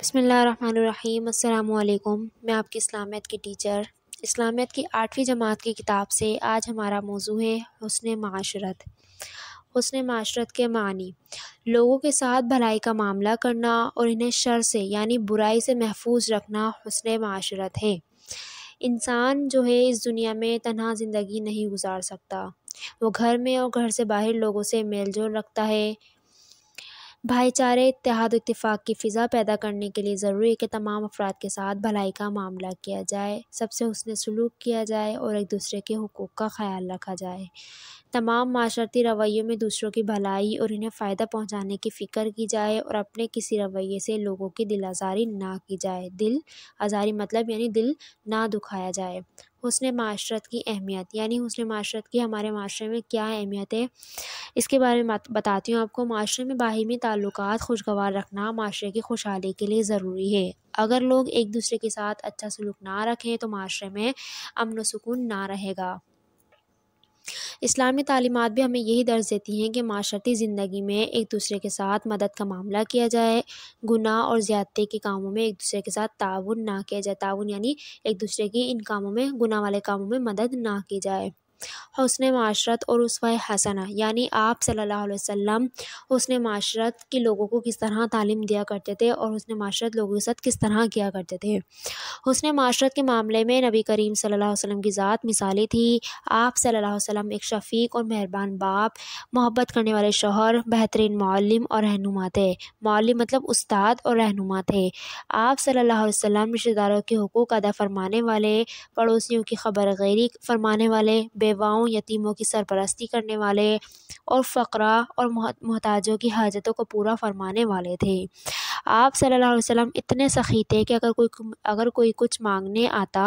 बसमीम् अल्लाम मैं आपकी इस्लामियत की टीचर इस्लामियत की आठवीं जमात की किताब से आज हमारा मौजू है हसन माशरत हसन माशरत के मानी लोगों के साथ भलाई का मामला करना और इन्हें शर से यानी बुराई से महफूज रखना हसन माशरत है इंसान जो है इस दुनिया में तनहा ज़िंदगी नहीं गुजार सकता वो घर में और घर से बाहर लोगों से मेलजोल रखता है भाईचारे इतिहाद इतफाक़ की फ़िज़ा पैदा करने के लिए ज़रूरी है कि तमाम अफराद के साथ भलाई का मामला किया जाए सबसे हसन सलूक किया जाए और एक दूसरे के हकूक़ का ख्याल रखा जाए तमाम माशरती रवैयों में दूसरों की भलाई और इन्हें फ़ायदा पहुँचाने की फ़िक्र की जाए और अपने किसी रवैये से लोगों की दिल आज़ारी ना की जाए दिल आज़ारी मतलब यानी दिल ना दुखाया जाए हुसन माशरत की अहमियत यानी हुसन माशरत की हमारे माशरे में क्या अहमियत है इसके बारे में बताती हूँ आपको माशरे में बाहिमी ताल्लुक खुशगवार रखना माशरे की खुशहाली के लिए ज़रूरी है अगर लोग एक दूसरे के साथ अच्छा सलूक ना रखें तो माशरे में अमन सुकून ना रहेगा इस्लामी तालीमत भी हमें यही दर्ज देती हैं कि माशरती ज़िंदगी में एक दूसरे के साथ मदद का मामला किया जाए गुनाह और ज़्यादती के कामों में एक दूसरे के साथ ताउन ना किया जाए ताउन यानी एक दूसरे की इन कामों में गुना वाले कामों में मदद ना की जाए हसन माशरत और उसवा हसना यानी आप सल्लल्लाहु अलैहि वसल्लम हसन माशरत के लोगों को किस तरह तालीम दिया करते थे और हसन माशरत लोगों के साथ किस तरह किया करते थे हसन माशरत के मामले में नबी करीम सल्लल्लाहु अलैहि वसल्लम की ज़ात मिसाली थी आप सल्लल्लाहु अलैहि वसल्लम एक शफीक और मेहरबान बाप मोहब्बत करने वाले शोहर बेहतरीन मालम और रहनुमा थे मालम मतलब उस्ताद और रहनुमा थे आप सल्ला अलैहि रिश्तेदारों के हकूक़ अदा फरमाने वाले पड़ोसियों की खबर गैरी फरमाने वाले बेवाओं यतीमों की सरपरस्ती करने वाले और फ़करा और मोहताजों की हाजतों को पूरा फरमाने वाले थे आप सल्लल्लाहु अलैहि वसल्लम इतने सखी थे कि अगर कोई अगर कोई कुछ मांगने आता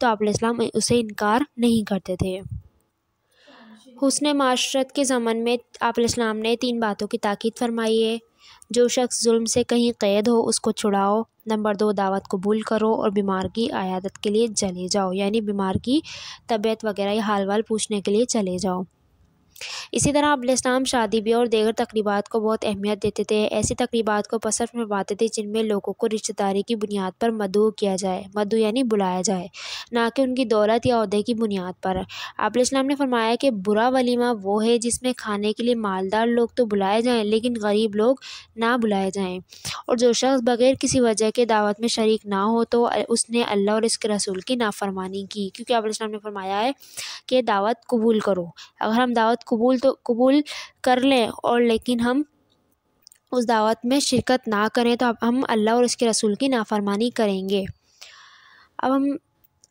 तो आप उसे इनकार नहीं करते थे हुसन माशरत के ज़मन में आप ने तीन बातों की ताकीद फरमाई है जो शख्स जुल्म से कहीं कैद हो उसको छुड़ाओ नंबर दो दावत कबूल करो और बीमार की आयादत के लिए चले जाओ यानी बीमार की तबीयत वगैरह या हाल वाल पूछने के लिए चले जाओ इसी तरह अब इस्लाम शादी ब्याह और देगर तकरीबात को बहुत अहमियत देते थे ऐसी तकरीबात को पसंद फरमाते थे जिनमें लोगों को रिश्तेदारी की बुनियाद पर मदू किया जाए मदु यानी बुलाया जाए ना कि उनकी दौलत या अहदे की बुनियाद पर अबुल इस्लाम ने फरमाया कि बुरा वलीमा वो है जिसमें खाने के लिए मालदार लोग तो बुलाए जाएँ लेकिन गरीब लोग ना बुलाए जाएँ और जो शख्स बगैर किसी वजह के दावत में शरीक ना हो तो उसने अल्लाह और इसके रसूल की नाफरमानी की क्योंकि अबुल इस्लाम ने फरमाया है कि दावत कबूल करो अगर हम दावत कबूल तो कबूल कर लें और लेकिन हम उस दावत में शिरकत ना करें तो अब हम अल्लाह और उसके रसूल की नाफरमानी करेंगे अब हम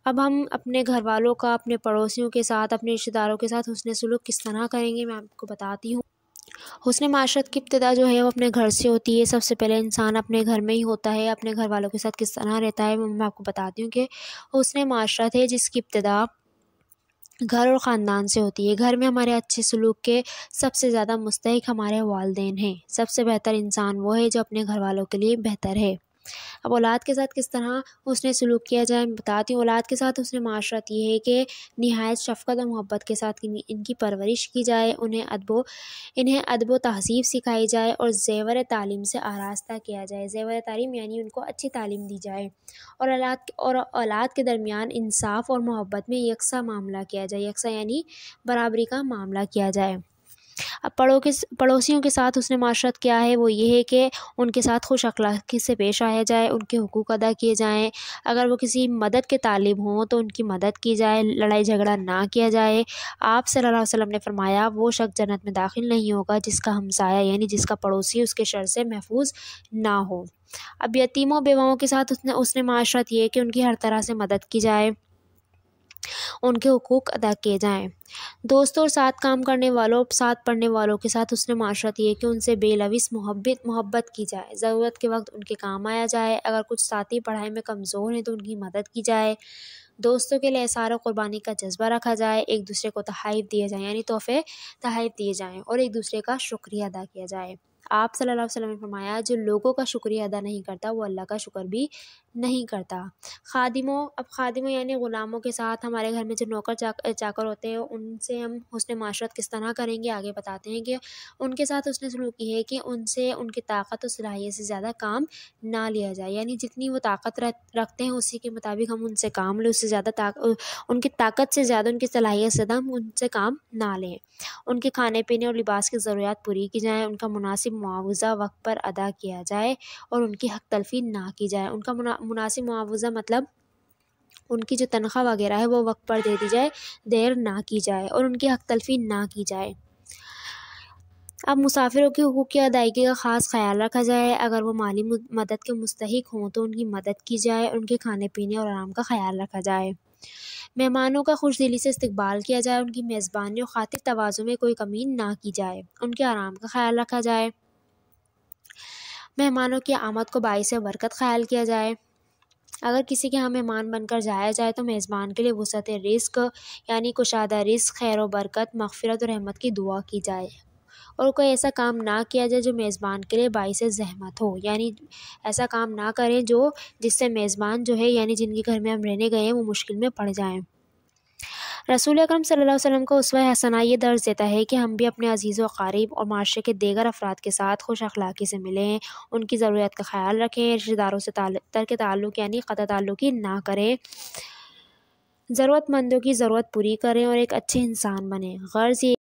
अब हम अपने घर वालों का अपने पड़ोसियों के साथ अपने रिश्तेदारों के साथ हुसन सलूक किस तरह करेंगे मैं आपको बताती हूँ हुसन माशरत की इब्तदा जो है वो अपने घर से होती है सबसे पहले इंसान अपने घर में ही होता है अपने घर वालों के साथ किस तरह रहता है मैं आपको बताती हूँ कि हुसन माशरत है जिसकी इब्तदा घर और ख़ानदान से होती है घर में हमारे अच्छे सलूक के सबसे ज़्यादा मुस्तक हमारे वालदेन हैं सबसे बेहतर इंसान वो है जो अपने घर वालों के लिए बेहतर है अब औलाद के साथ किस तरह उसने सलूक किया जाए मैं बताती हूँ औलाद के साथ उसने माशरत यह है कि नहायत शफकत और मोहब्बत के साथ इनकी परवरिश की जाए उन्हें अदबो इन्हें अदब तहसीब सिखाई जाए और जेवर तालीम से आरास्ता किया जाए जेवर तालीम यानी उनको अच्छी तालीम दी जाए और औलाद और औलाद के दरमियान इंसाफ और मोहब्बत में यकसा मामला किया जाए यकसा यानी बराबरी का मामला किया जाए अब पड़ो के पड़ोसियों के साथ उसने माशरत किया है वो ये है कि उनके साथ खुश अखलाक़ी से पेश आया जाए उनके हकूक़ अदा किए जाएँ अगर वो किसी मदद के तालब हों तो उनकी मदद की जाए लड़ाई झगड़ा ना किया जाए आप सल्ला अलैहि ने फरमाया वो शख्स जन्नत में दाखिल नहीं होगा जिसका हमसाया यानी जिसका पड़ोसी उसके शर से महफूज ना हो अब यतीमों बेवाओं के साथ उसने उसने माशरत ये कि उनकी हर तरह से मदद की जाए उनके हकूक़ अदा किए जाएँ दोस्तों और साथ काम करने वालों साथ पढ़ने वालों के साथ उसने माशरत यह कि उनसे बेलविस मोहब्बत मोहब्बत की जाए ज़रूरत के वक्त उनके काम आया जाए अगर कुछ साथी पढ़ाई में कमज़ोर हैं तो उनकी मदद की जाए दोस्तों के लिए इसार कुर्बानी का जज्बा रखा जाए एक दूसरे को तहफ़ दिए जाएँ यानी तोहफ़े तहफ़ दिए जाएँ और एक दूसरे का शुक्रिया अदा किया जाए आप सल्लल्लाहु अलैहि वसल्लम ने फरमाया जो लोगों का शुक्रिया अदा नहीं करता वो अल्लाह का शुक्र भी नहीं करता ख़ादिमों अब ख़ादिमों यानी ग़ुलामों के साथ हमारे घर में जो नौकर चाक चाकर होते हैं उनसे हम उसने माशरत किस तरह करेंगे आगे बताते हैं कि उनके साथ उसने शुरू की है कि उनसे उनकी ताकत और सलाहियत से ज़्यादा काम ना लिया जाए यानी जितनी वो ताकत रखते हैं उसी के मुताबिक हम उनसे काम लें उससे ज़्यादा ताक उनकी ताकत से ज़्यादा उनकी सलाहियत से ज़्यादा हम उनसे काम ना लें उनके खाने पीने और लिबास की ज़रूरत पूरी की जाएँ उनका मुनासिब मुआवजा वक्त पर अदा किया जाए और उनकी हक तलफी ना की जाए उनका मुनासिब मुआवजा मतलब उनकी जो तनख्वाह वगैरह है वो वक्त पर दे दी जाए देर ना की जाए और उनकी हक तलफी ना की जाए अब मुसाफिरों के हकूक़ की अदायगी का ख़ास ख्याल रखा जाए अगर वो माली मदद के मुस्तक हों तो उनकी मदद की जाए उनके खाने पीने और आराम का ख्याल रखा जाए मेहमानों का खुश दिली से इस्तबाल किया जाए उनकी मेज़बानी और ख़ातिर तोज़ों में कोई कमी ना की जाए उनके आराम का ख्याल रखा जाए मेहमानों की आमद को बाईस बरकत ख्याल किया जाए अगर किसी के यहाँ मेहमान बनकर जाया जाए तो मेज़बान के लिए वसत रिस्क यानी कुशादा रिस्क खैर व बरकत मगफरत और रहमत की दुआ की जाए और कोई ऐसा काम ना किया जाए जो मेज़बान के लिए बाईस जहमत हो यानी ऐसा काम ना करें जो जिससे मेज़बान जो है यानी जिनके घर में हम रहने गए हैं वो मुश्किल में पड़ जाएँ रसूल अक्रम सल्लल्लाहु को उसवा हसना ये दर्ज देता है कि हम भी अपने अजीज़ व और माशरे के दीगर अफराद के साथ खुश अखलाक़ी से मिलें उनकी ज़रूरत का ख्याल रखें रिश्तेदारों से तर के ताल्लुक़ यानी ख़त ताल्लुकी ना करें ज़रूरतमंदों की ज़रूरत पूरी करें और एक अच्छे इंसान बने गर्ज़ ये